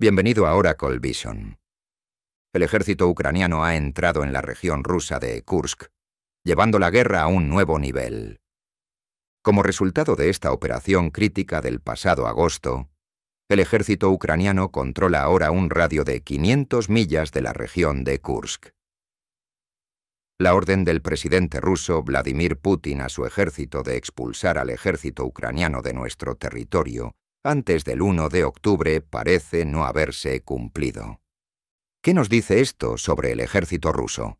Bienvenido a Colvision. El ejército ucraniano ha entrado en la región rusa de Kursk, llevando la guerra a un nuevo nivel. Como resultado de esta operación crítica del pasado agosto, el ejército ucraniano controla ahora un radio de 500 millas de la región de Kursk. La orden del presidente ruso Vladimir Putin a su ejército de expulsar al ejército ucraniano de nuestro territorio antes del 1 de octubre parece no haberse cumplido. ¿Qué nos dice esto sobre el ejército ruso?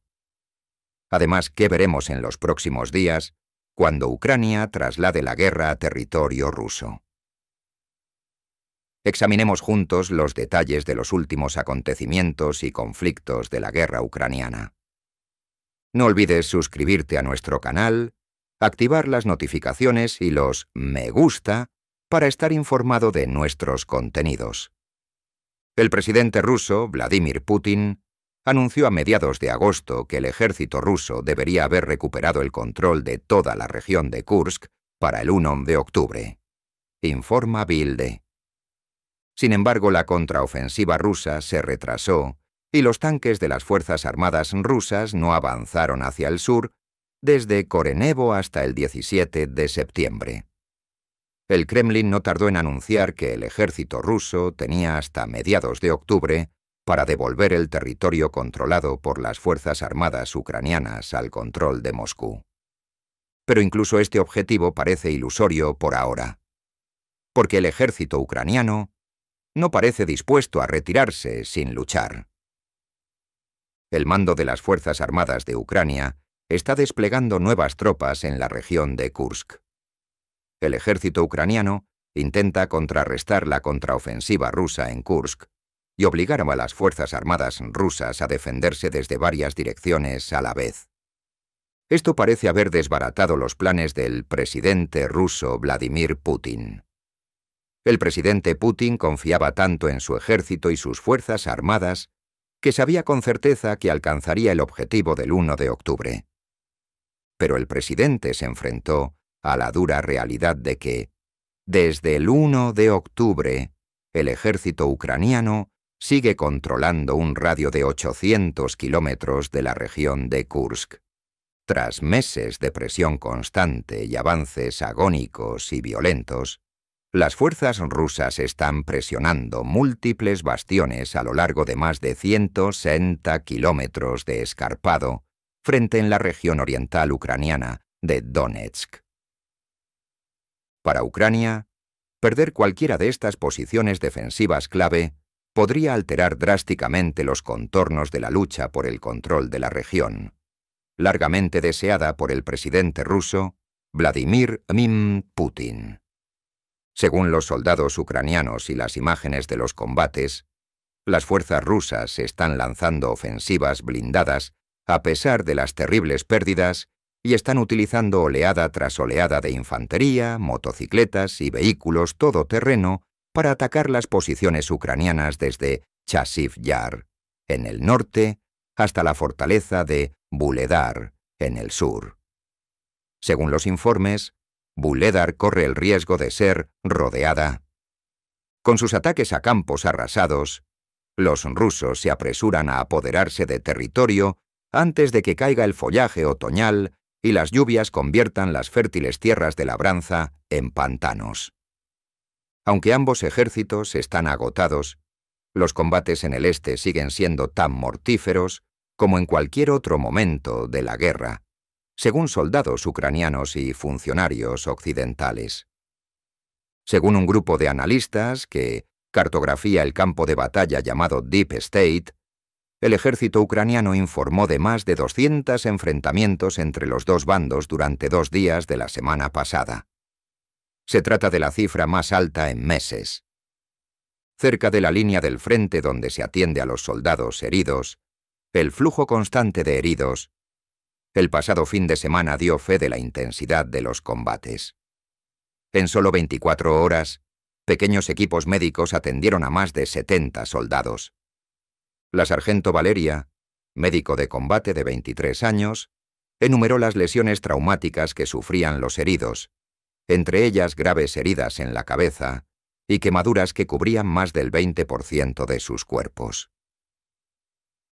Además, ¿qué veremos en los próximos días cuando Ucrania traslade la guerra a territorio ruso? Examinemos juntos los detalles de los últimos acontecimientos y conflictos de la guerra ucraniana. No olvides suscribirte a nuestro canal, activar las notificaciones y los me gusta para estar informado de nuestros contenidos. El presidente ruso, Vladimir Putin, anunció a mediados de agosto que el ejército ruso debería haber recuperado el control de toda la región de Kursk para el 1 de octubre. Informa Bilde. Sin embargo, la contraofensiva rusa se retrasó y los tanques de las Fuerzas Armadas rusas no avanzaron hacia el sur desde Korenevo hasta el 17 de septiembre el Kremlin no tardó en anunciar que el ejército ruso tenía hasta mediados de octubre para devolver el territorio controlado por las Fuerzas Armadas ucranianas al control de Moscú. Pero incluso este objetivo parece ilusorio por ahora, porque el ejército ucraniano no parece dispuesto a retirarse sin luchar. El mando de las Fuerzas Armadas de Ucrania está desplegando nuevas tropas en la región de Kursk el ejército ucraniano intenta contrarrestar la contraofensiva rusa en Kursk y obligar a las Fuerzas Armadas rusas a defenderse desde varias direcciones a la vez. Esto parece haber desbaratado los planes del presidente ruso Vladimir Putin. El presidente Putin confiaba tanto en su ejército y sus fuerzas armadas que sabía con certeza que alcanzaría el objetivo del 1 de octubre. Pero el presidente se enfrentó a la dura realidad de que, desde el 1 de octubre, el ejército ucraniano sigue controlando un radio de 800 kilómetros de la región de Kursk. Tras meses de presión constante y avances agónicos y violentos, las fuerzas rusas están presionando múltiples bastiones a lo largo de más de 160 kilómetros de escarpado frente en la región oriental ucraniana de Donetsk. Para Ucrania, perder cualquiera de estas posiciones defensivas clave podría alterar drásticamente los contornos de la lucha por el control de la región, largamente deseada por el presidente ruso Vladimir Mim Putin. Según los soldados ucranianos y las imágenes de los combates, las fuerzas rusas están lanzando ofensivas blindadas a pesar de las terribles pérdidas y están utilizando oleada tras oleada de infantería, motocicletas y vehículos todoterreno para atacar las posiciones ucranianas desde Chasiv Yar, en el norte, hasta la fortaleza de Buledar, en el sur. Según los informes, Buledar corre el riesgo de ser rodeada. Con sus ataques a campos arrasados, los rusos se apresuran a apoderarse de territorio antes de que caiga el follaje otoñal y las lluvias conviertan las fértiles tierras de labranza en pantanos. Aunque ambos ejércitos están agotados, los combates en el este siguen siendo tan mortíferos como en cualquier otro momento de la guerra, según soldados ucranianos y funcionarios occidentales. Según un grupo de analistas que cartografía el campo de batalla llamado Deep State, el ejército ucraniano informó de más de 200 enfrentamientos entre los dos bandos durante dos días de la semana pasada. Se trata de la cifra más alta en meses. Cerca de la línea del frente donde se atiende a los soldados heridos, el flujo constante de heridos, el pasado fin de semana dio fe de la intensidad de los combates. En solo 24 horas, pequeños equipos médicos atendieron a más de 70 soldados. La sargento Valeria, médico de combate de 23 años, enumeró las lesiones traumáticas que sufrían los heridos, entre ellas graves heridas en la cabeza y quemaduras que cubrían más del 20% de sus cuerpos.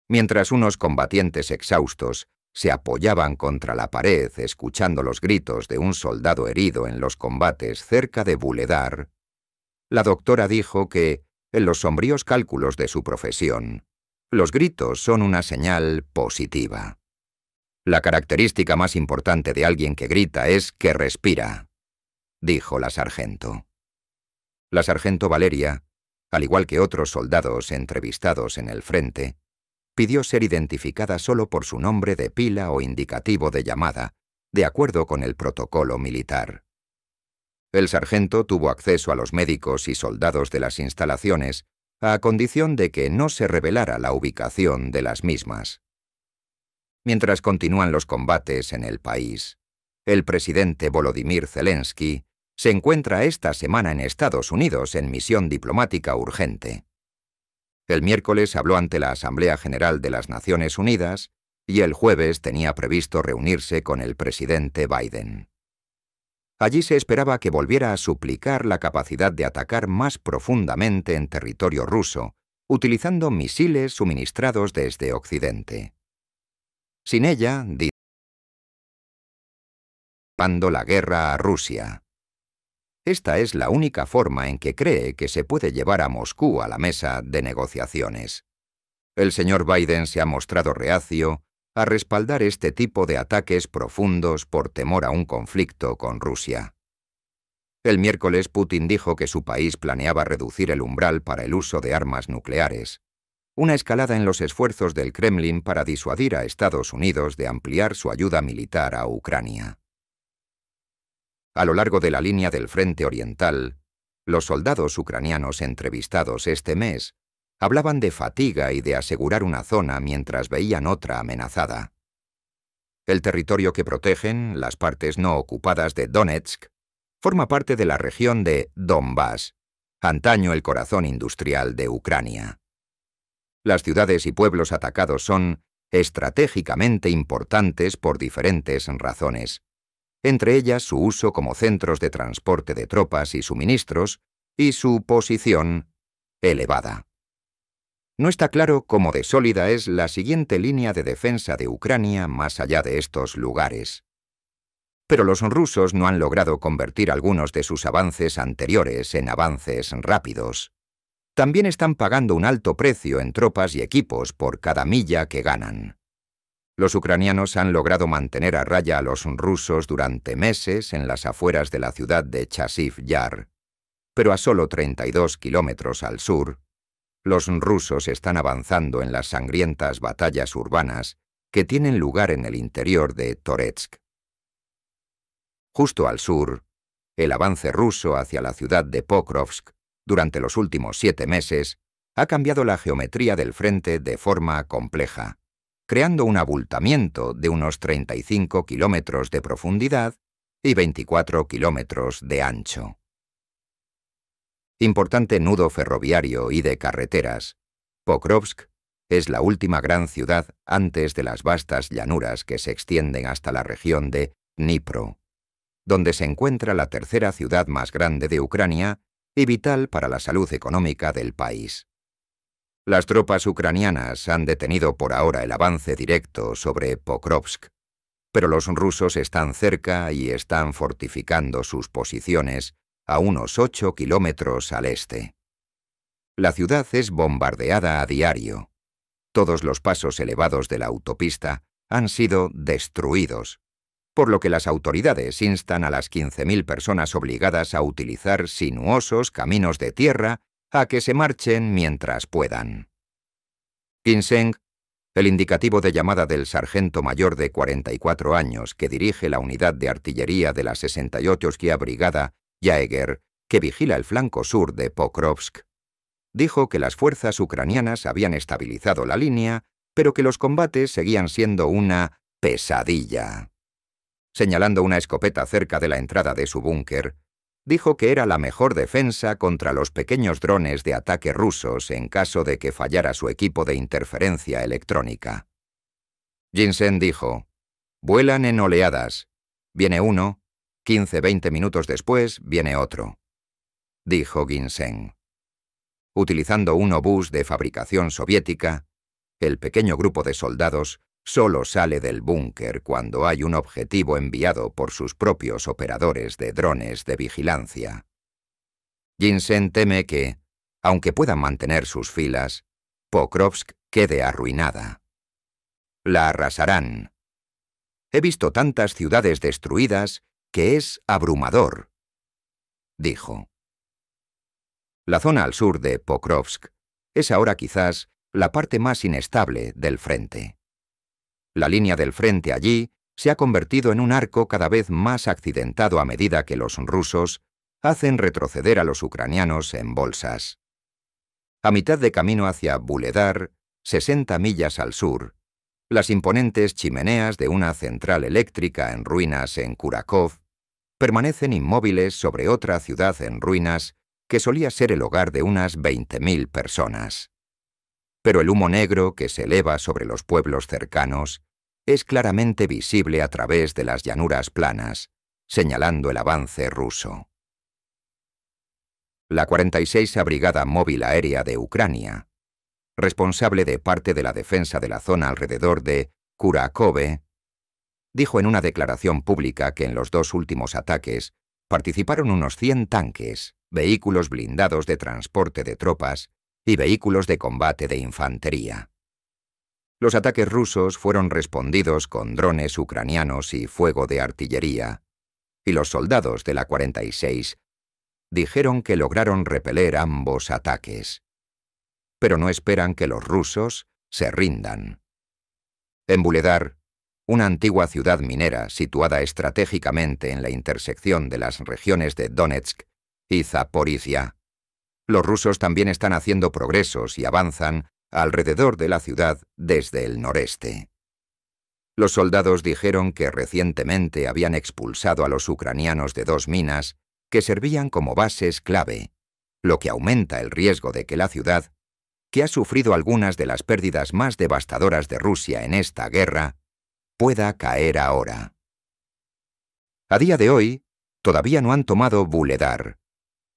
Mientras unos combatientes exhaustos se apoyaban contra la pared escuchando los gritos de un soldado herido en los combates cerca de Buledar, la doctora dijo que, en los sombríos cálculos de su profesión, los gritos son una señal positiva. La característica más importante de alguien que grita es que respira, dijo la sargento. La sargento Valeria, al igual que otros soldados entrevistados en el frente, pidió ser identificada solo por su nombre de pila o indicativo de llamada, de acuerdo con el protocolo militar. El sargento tuvo acceso a los médicos y soldados de las instalaciones a condición de que no se revelara la ubicación de las mismas. Mientras continúan los combates en el país, el presidente Volodymyr Zelensky se encuentra esta semana en Estados Unidos en misión diplomática urgente. El miércoles habló ante la Asamblea General de las Naciones Unidas y el jueves tenía previsto reunirse con el presidente Biden. Allí se esperaba que volviera a suplicar la capacidad de atacar más profundamente en territorio ruso, utilizando misiles suministrados desde Occidente. Sin ella, Pando la guerra a Rusia. Esta es la única forma en que cree que se puede llevar a Moscú a la mesa de negociaciones. El señor Biden se ha mostrado reacio a respaldar este tipo de ataques profundos por temor a un conflicto con Rusia. El miércoles Putin dijo que su país planeaba reducir el umbral para el uso de armas nucleares, una escalada en los esfuerzos del Kremlin para disuadir a Estados Unidos de ampliar su ayuda militar a Ucrania. A lo largo de la línea del Frente Oriental, los soldados ucranianos entrevistados este mes Hablaban de fatiga y de asegurar una zona mientras veían otra amenazada. El territorio que protegen, las partes no ocupadas de Donetsk, forma parte de la región de Donbass, antaño el corazón industrial de Ucrania. Las ciudades y pueblos atacados son estratégicamente importantes por diferentes razones, entre ellas su uso como centros de transporte de tropas y suministros y su posición elevada. No está claro cómo de sólida es la siguiente línea de defensa de Ucrania más allá de estos lugares. Pero los rusos no han logrado convertir algunos de sus avances anteriores en avances rápidos. También están pagando un alto precio en tropas y equipos por cada milla que ganan. Los ucranianos han logrado mantener a raya a los rusos durante meses en las afueras de la ciudad de Chasiv Yar, pero a solo 32 kilómetros al sur, los rusos están avanzando en las sangrientas batallas urbanas que tienen lugar en el interior de Toretsk. Justo al sur, el avance ruso hacia la ciudad de Pokrovsk durante los últimos siete meses ha cambiado la geometría del frente de forma compleja, creando un abultamiento de unos 35 kilómetros de profundidad y 24 kilómetros de ancho importante nudo ferroviario y de carreteras, Pokrovsk es la última gran ciudad antes de las vastas llanuras que se extienden hasta la región de Dnipro, donde se encuentra la tercera ciudad más grande de Ucrania y vital para la salud económica del país. Las tropas ucranianas han detenido por ahora el avance directo sobre Pokrovsk, pero los rusos están cerca y están fortificando sus posiciones a unos 8 kilómetros al este. La ciudad es bombardeada a diario. Todos los pasos elevados de la autopista han sido destruidos, por lo que las autoridades instan a las 15.000 personas obligadas a utilizar sinuosos caminos de tierra a que se marchen mientras puedan. Kinseng, el indicativo de llamada del sargento mayor de 44 años que dirige la unidad de artillería de la 68 Esquía Brigada Jaeger, que vigila el flanco sur de Pokrovsk, dijo que las fuerzas ucranianas habían estabilizado la línea, pero que los combates seguían siendo una pesadilla. Señalando una escopeta cerca de la entrada de su búnker, dijo que era la mejor defensa contra los pequeños drones de ataque rusos en caso de que fallara su equipo de interferencia electrónica. Jinsen dijo, Vuelan en oleadas. Viene uno, Quince, veinte minutos después viene otro, dijo Ginseng. Utilizando un obús de fabricación soviética, el pequeño grupo de soldados solo sale del búnker cuando hay un objetivo enviado por sus propios operadores de drones de vigilancia. Ginseng teme que, aunque puedan mantener sus filas, Pokrovsk quede arruinada. La arrasarán. He visto tantas ciudades destruidas que es abrumador, dijo. La zona al sur de Pokrovsk es ahora quizás la parte más inestable del frente. La línea del frente allí se ha convertido en un arco cada vez más accidentado a medida que los rusos hacen retroceder a los ucranianos en bolsas. A mitad de camino hacia Buledar, 60 millas al sur, las imponentes chimeneas de una central eléctrica en ruinas en Kurakov permanecen inmóviles sobre otra ciudad en ruinas que solía ser el hogar de unas 20.000 personas. Pero el humo negro que se eleva sobre los pueblos cercanos es claramente visible a través de las llanuras planas, señalando el avance ruso. La 46 Brigada Móvil Aérea de Ucrania, responsable de parte de la defensa de la zona alrededor de Kurakove, dijo en una declaración pública que en los dos últimos ataques participaron unos 100 tanques, vehículos blindados de transporte de tropas y vehículos de combate de infantería. Los ataques rusos fueron respondidos con drones ucranianos y fuego de artillería, y los soldados de la 46 dijeron que lograron repeler ambos ataques. Pero no esperan que los rusos se rindan. En Buledar, una antigua ciudad minera situada estratégicamente en la intersección de las regiones de Donetsk y Zaporizhia. Los rusos también están haciendo progresos y avanzan alrededor de la ciudad desde el noreste. Los soldados dijeron que recientemente habían expulsado a los ucranianos de dos minas que servían como bases clave, lo que aumenta el riesgo de que la ciudad, que ha sufrido algunas de las pérdidas más devastadoras de Rusia en esta guerra, pueda caer ahora. A día de hoy, todavía no han tomado Buledar,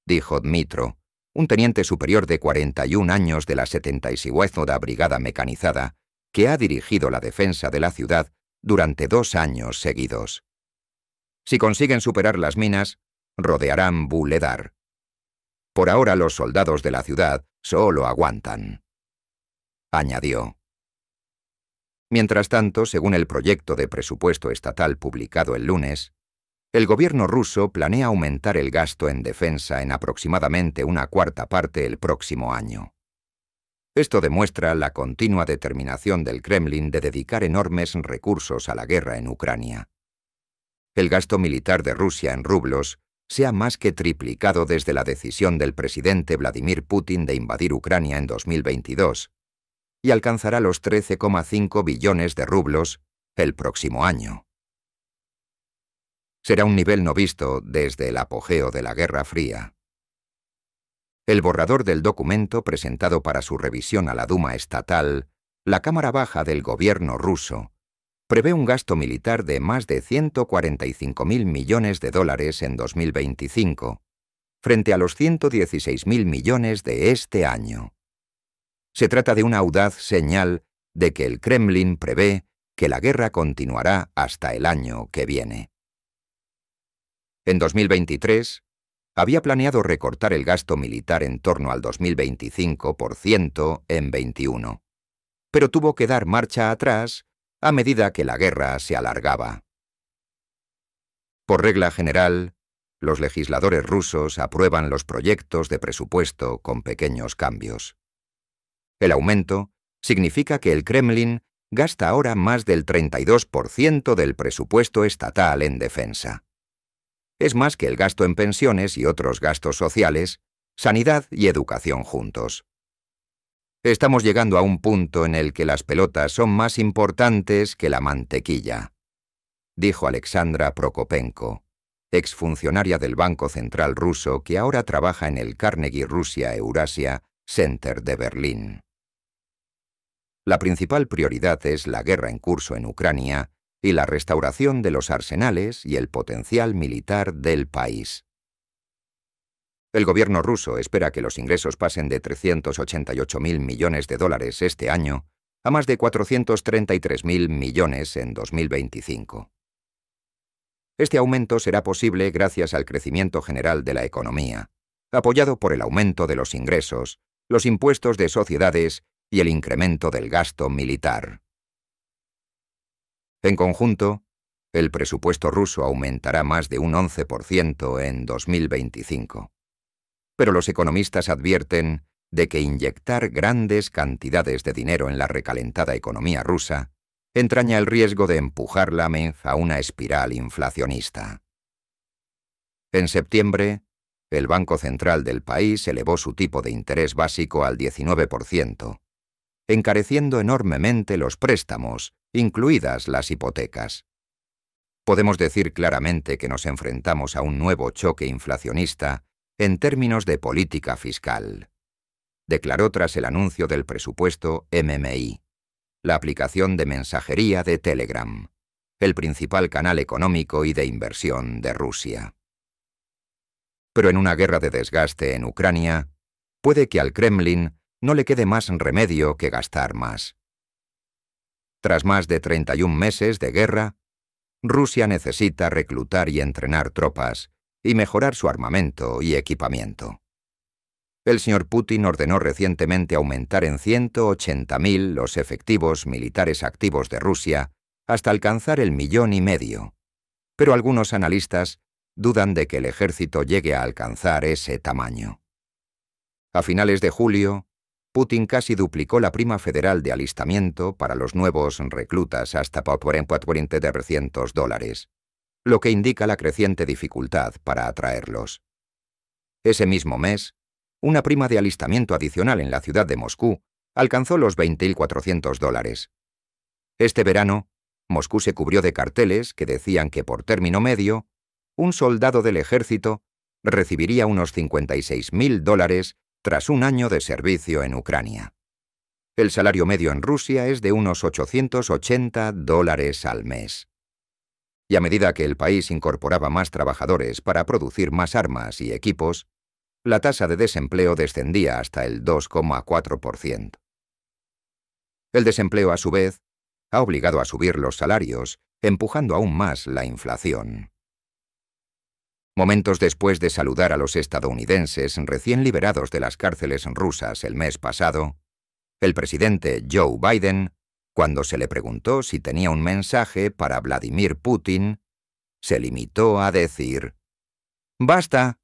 dijo Dmitro, un teniente superior de 41 años de la 76 Brigada Mecanizada, que ha dirigido la defensa de la ciudad durante dos años seguidos. Si consiguen superar las minas, rodearán Buledar. Por ahora los soldados de la ciudad solo aguantan. Añadió. Mientras tanto, según el proyecto de presupuesto estatal publicado el lunes, el gobierno ruso planea aumentar el gasto en defensa en aproximadamente una cuarta parte el próximo año. Esto demuestra la continua determinación del Kremlin de dedicar enormes recursos a la guerra en Ucrania. El gasto militar de Rusia en rublos se ha más que triplicado desde la decisión del presidente Vladimir Putin de invadir Ucrania en 2022, y alcanzará los 13,5 billones de rublos el próximo año. Será un nivel no visto desde el apogeo de la Guerra Fría. El borrador del documento presentado para su revisión a la Duma estatal, la Cámara Baja del gobierno ruso, prevé un gasto militar de más de 145.000 millones de dólares en 2025, frente a los 116.000 millones de este año. Se trata de una audaz señal de que el Kremlin prevé que la guerra continuará hasta el año que viene. En 2023, había planeado recortar el gasto militar en torno al 2025% en 21, pero tuvo que dar marcha atrás a medida que la guerra se alargaba. Por regla general, los legisladores rusos aprueban los proyectos de presupuesto con pequeños cambios. El aumento significa que el Kremlin gasta ahora más del 32% del presupuesto estatal en defensa. Es más que el gasto en pensiones y otros gastos sociales, sanidad y educación juntos. Estamos llegando a un punto en el que las pelotas son más importantes que la mantequilla, dijo Alexandra Prokopenko, exfuncionaria del Banco Central Ruso que ahora trabaja en el Carnegie Rusia Eurasia Center de Berlín la principal prioridad es la guerra en curso en Ucrania y la restauración de los arsenales y el potencial militar del país. El gobierno ruso espera que los ingresos pasen de 388.000 millones de dólares este año a más de 433.000 millones en 2025. Este aumento será posible gracias al crecimiento general de la economía, apoyado por el aumento de los ingresos, los impuestos de sociedades y el incremento del gasto militar. En conjunto, el presupuesto ruso aumentará más de un 11% en 2025. Pero los economistas advierten de que inyectar grandes cantidades de dinero en la recalentada economía rusa entraña el riesgo de empujar la empujarla a una espiral inflacionista. En septiembre, el Banco Central del país elevó su tipo de interés básico al 19%, encareciendo enormemente los préstamos, incluidas las hipotecas. Podemos decir claramente que nos enfrentamos a un nuevo choque inflacionista en términos de política fiscal, declaró tras el anuncio del presupuesto MMI, la aplicación de mensajería de Telegram, el principal canal económico y de inversión de Rusia. Pero en una guerra de desgaste en Ucrania, puede que al Kremlin no le quede más remedio que gastar más. Tras más de 31 meses de guerra, Rusia necesita reclutar y entrenar tropas y mejorar su armamento y equipamiento. El señor Putin ordenó recientemente aumentar en 180.000 los efectivos militares activos de Rusia hasta alcanzar el millón y medio, pero algunos analistas dudan de que el ejército llegue a alcanzar ese tamaño. A finales de julio, Putin casi duplicó la prima federal de alistamiento para los nuevos reclutas hasta por 300 dólares, lo que indica la creciente dificultad para atraerlos. Ese mismo mes, una prima de alistamiento adicional en la ciudad de Moscú alcanzó los 20.400 dólares. Este verano, Moscú se cubrió de carteles que decían que por término medio, un soldado del ejército recibiría unos 56.000 dólares tras un año de servicio en Ucrania. El salario medio en Rusia es de unos 880 dólares al mes. Y a medida que el país incorporaba más trabajadores para producir más armas y equipos, la tasa de desempleo descendía hasta el 2,4%. El desempleo, a su vez, ha obligado a subir los salarios, empujando aún más la inflación momentos después de saludar a los estadounidenses recién liberados de las cárceles rusas el mes pasado, el presidente Joe Biden, cuando se le preguntó si tenía un mensaje para Vladimir Putin, se limitó a decir, ¡Basta!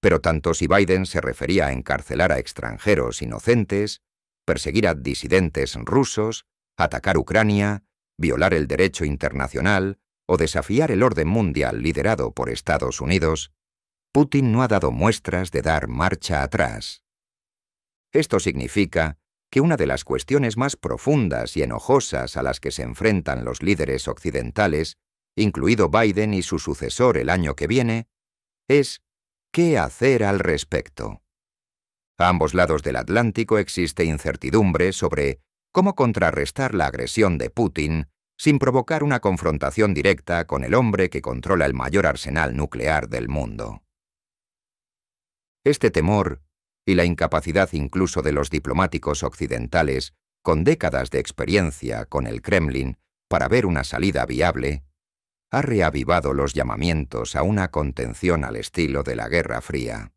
Pero tanto si Biden se refería a encarcelar a extranjeros inocentes, perseguir a disidentes rusos, atacar Ucrania, violar el derecho internacional, o desafiar el orden mundial liderado por Estados Unidos, Putin no ha dado muestras de dar marcha atrás. Esto significa que una de las cuestiones más profundas y enojosas a las que se enfrentan los líderes occidentales, incluido Biden y su sucesor el año que viene, es qué hacer al respecto. A ambos lados del Atlántico existe incertidumbre sobre cómo contrarrestar la agresión de Putin sin provocar una confrontación directa con el hombre que controla el mayor arsenal nuclear del mundo. Este temor, y la incapacidad incluso de los diplomáticos occidentales, con décadas de experiencia con el Kremlin, para ver una salida viable, ha reavivado los llamamientos a una contención al estilo de la Guerra Fría.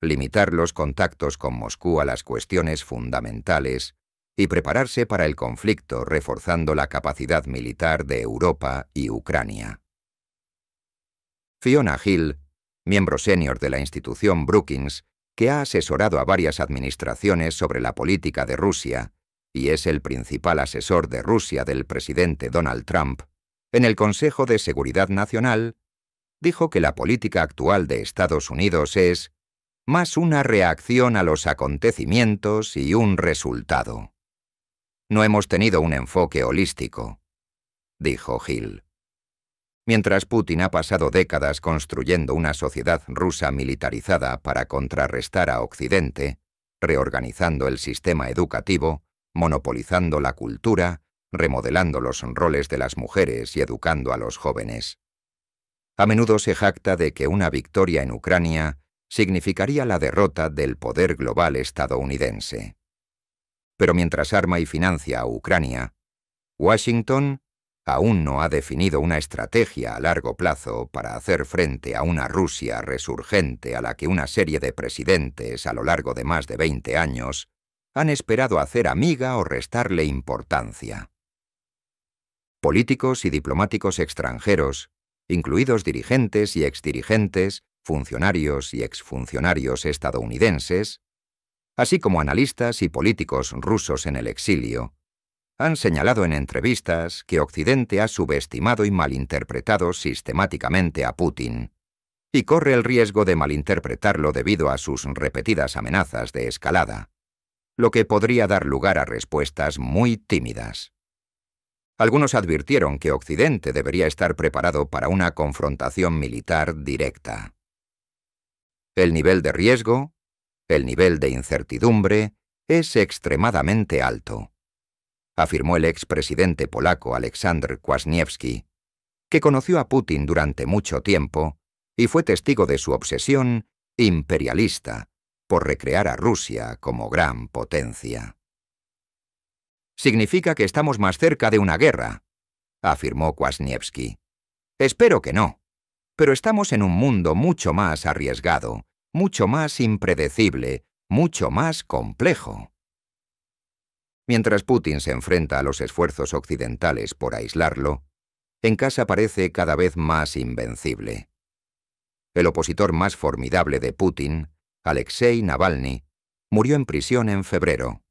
Limitar los contactos con Moscú a las cuestiones fundamentales y prepararse para el conflicto reforzando la capacidad militar de Europa y Ucrania. Fiona Hill, miembro senior de la institución Brookings, que ha asesorado a varias administraciones sobre la política de Rusia y es el principal asesor de Rusia del presidente Donald Trump, en el Consejo de Seguridad Nacional, dijo que la política actual de Estados Unidos es más una reacción a los acontecimientos y un resultado. No hemos tenido un enfoque holístico, dijo Hill. Mientras Putin ha pasado décadas construyendo una sociedad rusa militarizada para contrarrestar a Occidente, reorganizando el sistema educativo, monopolizando la cultura, remodelando los roles de las mujeres y educando a los jóvenes. A menudo se jacta de que una victoria en Ucrania significaría la derrota del poder global estadounidense. Pero mientras arma y financia a Ucrania, Washington aún no ha definido una estrategia a largo plazo para hacer frente a una Rusia resurgente a la que una serie de presidentes a lo largo de más de 20 años han esperado hacer amiga o restarle importancia. Políticos y diplomáticos extranjeros, incluidos dirigentes y exdirigentes, funcionarios y exfuncionarios estadounidenses, así como analistas y políticos rusos en el exilio, han señalado en entrevistas que Occidente ha subestimado y malinterpretado sistemáticamente a Putin, y corre el riesgo de malinterpretarlo debido a sus repetidas amenazas de escalada, lo que podría dar lugar a respuestas muy tímidas. Algunos advirtieron que Occidente debería estar preparado para una confrontación militar directa. El nivel de riesgo, el nivel de incertidumbre es extremadamente alto, afirmó el expresidente polaco Aleksandr Kwasniewski, que conoció a Putin durante mucho tiempo y fue testigo de su obsesión imperialista por recrear a Rusia como gran potencia. Significa que estamos más cerca de una guerra, afirmó Kwasniewski. Espero que no, pero estamos en un mundo mucho más arriesgado mucho más impredecible, mucho más complejo. Mientras Putin se enfrenta a los esfuerzos occidentales por aislarlo, en casa parece cada vez más invencible. El opositor más formidable de Putin, Alexei Navalny, murió en prisión en febrero.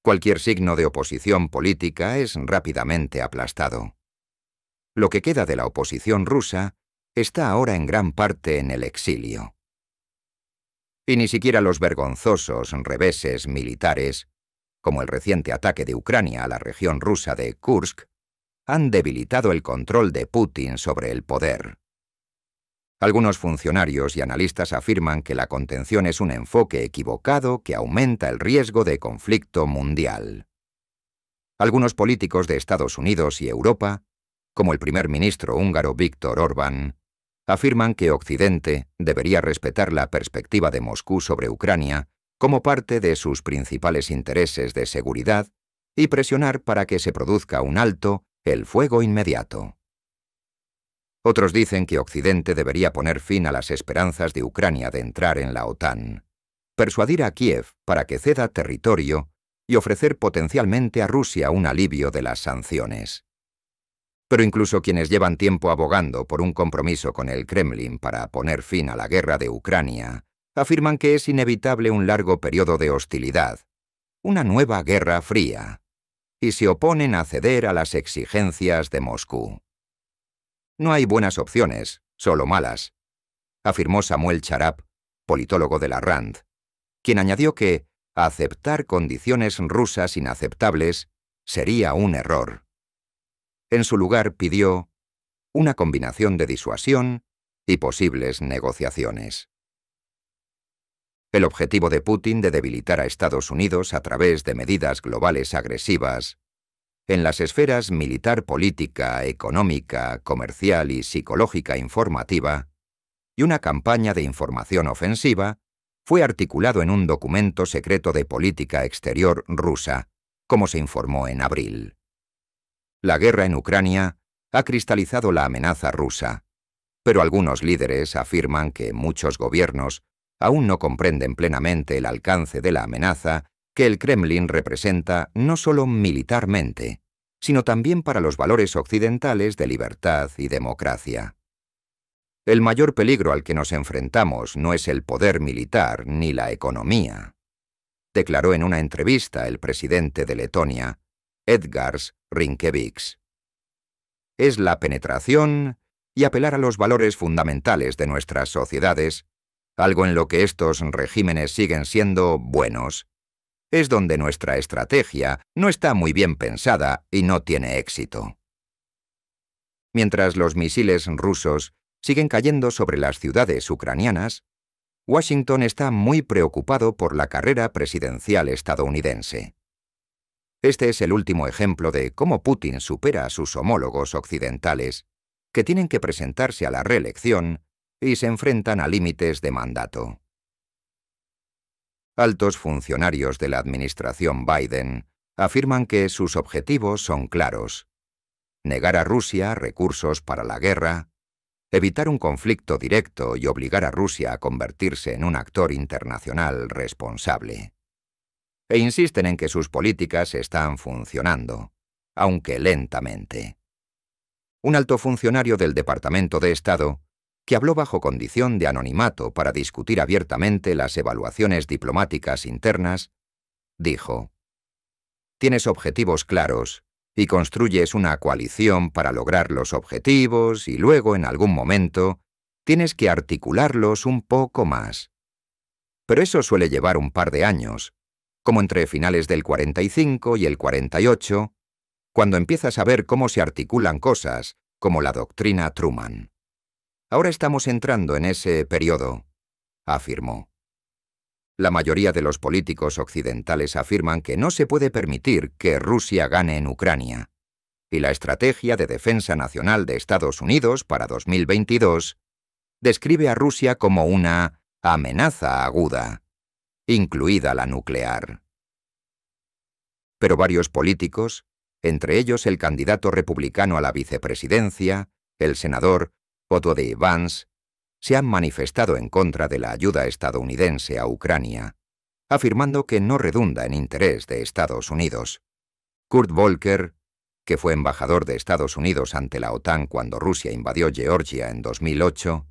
Cualquier signo de oposición política es rápidamente aplastado. Lo que queda de la oposición rusa está ahora en gran parte en el exilio y ni siquiera los vergonzosos reveses militares, como el reciente ataque de Ucrania a la región rusa de Kursk, han debilitado el control de Putin sobre el poder. Algunos funcionarios y analistas afirman que la contención es un enfoque equivocado que aumenta el riesgo de conflicto mundial. Algunos políticos de Estados Unidos y Europa, como el primer ministro húngaro Víctor Orbán, afirman que Occidente debería respetar la perspectiva de Moscú sobre Ucrania como parte de sus principales intereses de seguridad y presionar para que se produzca un alto el fuego inmediato. Otros dicen que Occidente debería poner fin a las esperanzas de Ucrania de entrar en la OTAN, persuadir a Kiev para que ceda territorio y ofrecer potencialmente a Rusia un alivio de las sanciones pero incluso quienes llevan tiempo abogando por un compromiso con el Kremlin para poner fin a la guerra de Ucrania, afirman que es inevitable un largo periodo de hostilidad, una nueva guerra fría, y se oponen a ceder a las exigencias de Moscú. No hay buenas opciones, solo malas, afirmó Samuel Charap, politólogo de la RAND, quien añadió que aceptar condiciones rusas inaceptables sería un error. En su lugar pidió una combinación de disuasión y posibles negociaciones. El objetivo de Putin de debilitar a Estados Unidos a través de medidas globales agresivas en las esferas militar política, económica, comercial y psicológica informativa, y una campaña de información ofensiva, fue articulado en un documento secreto de política exterior rusa, como se informó en abril. La guerra en Ucrania ha cristalizado la amenaza rusa, pero algunos líderes afirman que muchos gobiernos aún no comprenden plenamente el alcance de la amenaza que el Kremlin representa no solo militarmente, sino también para los valores occidentales de libertad y democracia. El mayor peligro al que nos enfrentamos no es el poder militar ni la economía, declaró en una entrevista el presidente de Letonia, Edgars Rinkeviks. Es la penetración y apelar a los valores fundamentales de nuestras sociedades, algo en lo que estos regímenes siguen siendo buenos. Es donde nuestra estrategia no está muy bien pensada y no tiene éxito. Mientras los misiles rusos siguen cayendo sobre las ciudades ucranianas, Washington está muy preocupado por la carrera presidencial estadounidense. Este es el último ejemplo de cómo Putin supera a sus homólogos occidentales, que tienen que presentarse a la reelección y se enfrentan a límites de mandato. Altos funcionarios de la administración Biden afirman que sus objetivos son claros. Negar a Rusia recursos para la guerra, evitar un conflicto directo y obligar a Rusia a convertirse en un actor internacional responsable e insisten en que sus políticas están funcionando, aunque lentamente. Un alto funcionario del Departamento de Estado, que habló bajo condición de anonimato para discutir abiertamente las evaluaciones diplomáticas internas, dijo, Tienes objetivos claros y construyes una coalición para lograr los objetivos y luego, en algún momento, tienes que articularlos un poco más. Pero eso suele llevar un par de años, como entre finales del 45 y el 48, cuando empiezas a ver cómo se articulan cosas, como la doctrina Truman. Ahora estamos entrando en ese periodo, afirmó. La mayoría de los políticos occidentales afirman que no se puede permitir que Rusia gane en Ucrania, y la Estrategia de Defensa Nacional de Estados Unidos para 2022 describe a Rusia como una amenaza aguda incluida la nuclear. Pero varios políticos, entre ellos el candidato republicano a la vicepresidencia, el senador Otto de Vance, se han manifestado en contra de la ayuda estadounidense a Ucrania, afirmando que no redunda en interés de Estados Unidos. Kurt Volker, que fue embajador de Estados Unidos ante la OTAN cuando Rusia invadió Georgia en 2008,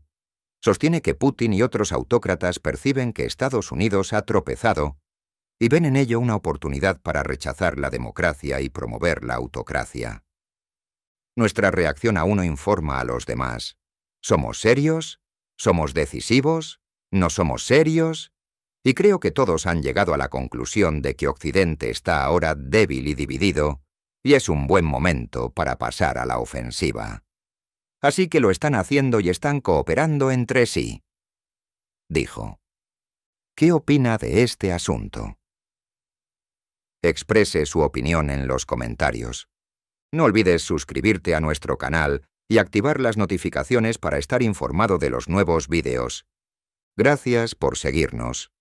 sostiene que Putin y otros autócratas perciben que Estados Unidos ha tropezado y ven en ello una oportunidad para rechazar la democracia y promover la autocracia. Nuestra reacción a uno informa a los demás. Somos serios, somos decisivos, no somos serios, y creo que todos han llegado a la conclusión de que Occidente está ahora débil y dividido, y es un buen momento para pasar a la ofensiva así que lo están haciendo y están cooperando entre sí. Dijo. ¿Qué opina de este asunto? Exprese su opinión en los comentarios. No olvides suscribirte a nuestro canal y activar las notificaciones para estar informado de los nuevos vídeos. Gracias por seguirnos.